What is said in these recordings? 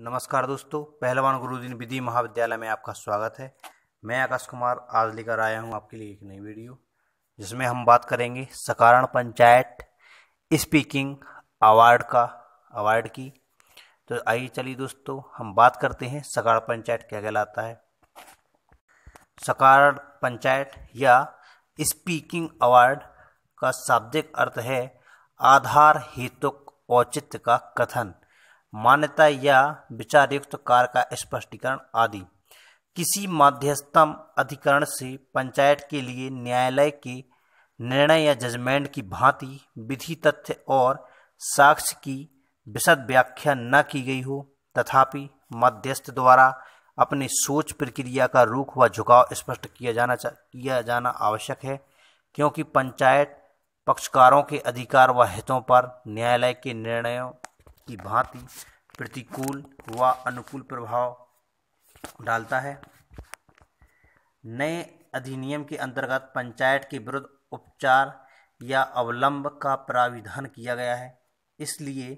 नमस्कार दोस्तों पहलवान गुरुदीन विधि महाविद्यालय में आपका स्वागत है मैं आकाश कुमार आज लेकर आया हूं आपके लिए एक नई वीडियो जिसमें हम बात करेंगे सकारण पंचायत स्पीकिंग अवार्ड का अवार्ड की तो आइए चलिए दोस्तों हम बात करते हैं सकारण पंचायत क्या कहलाता है सकारण पंचायत या स्पीकिंग अवार्ड का शाब्दिक अर्थ है आधार हेतुक औचित्य का कथन मान्यता या विचारयुक्त कार्य का स्पष्टीकरण आदि किसी मध्यस्थम अधिकरण से पंचायत के लिए न्यायालय के निर्णय या जजमेंट की भांति विधि तथ्य और साक्ष्य की विशद व्याख्या न की गई हो तथापि मध्यस्थ द्वारा अपनी सोच प्रक्रिया का रूख व झुकाव स्पष्ट किया जाना किया जाना आवश्यक है क्योंकि पंचायत पक्षकारों के अधिकार व हितों पर न्यायालय के निर्णयों की भांति प्रतिकूल व अनुकूल प्रभाव डालता है नए अधिनियम के अंतर्गत पंचायत के विरुद्ध उपचार या अवलंब का प्राविधान किया गया है इसलिए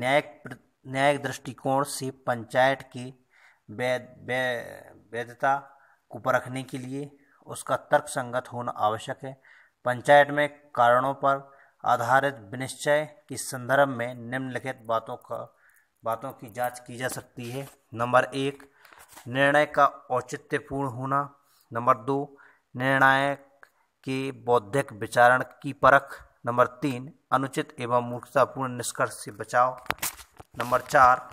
न्यायिक न्यायिक दृष्टिकोण से पंचायत के वैध वैधता को परखने के लिए उसका तर्कसंगत होना आवश्यक है पंचायत में कारणों पर आधारित विनिश्चय के संदर्भ में निम्नलिखित बातों का बातों की जांच की जा सकती है नंबर एक निर्णय का औचित्यपूर्ण होना नंबर दो निर्णायक के बौद्धिक विचारण की परख नंबर तीन अनुचित एवं मूर्खतापूर्ण निष्कर्ष से बचाव नंबर चार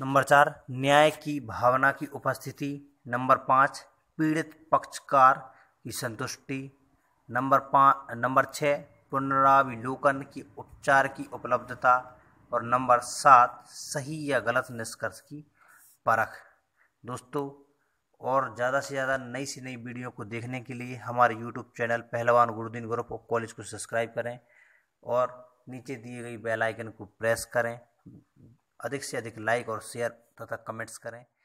नंबर चार न्याय की भावना की उपस्थिति नंबर पाँच पीड़ित पक्षकार की संतुष्टि नंबर पाँच नंबर छः पुनराविलोकन की उपचार की उपलब्धता और नंबर सात सही या गलत निष्कर्ष की परख दोस्तों और ज़्यादा से ज़्यादा नई से नई वीडियो को देखने के लिए हमारे यूट्यूब चैनल पहलवान गुरुदीन ग्रुप और कॉलेज को सब्सक्राइब करें और नीचे दिए गई बेल आइकन को प्रेस करें अधिक से अधिक लाइक और शेयर तथा कमेंट्स करें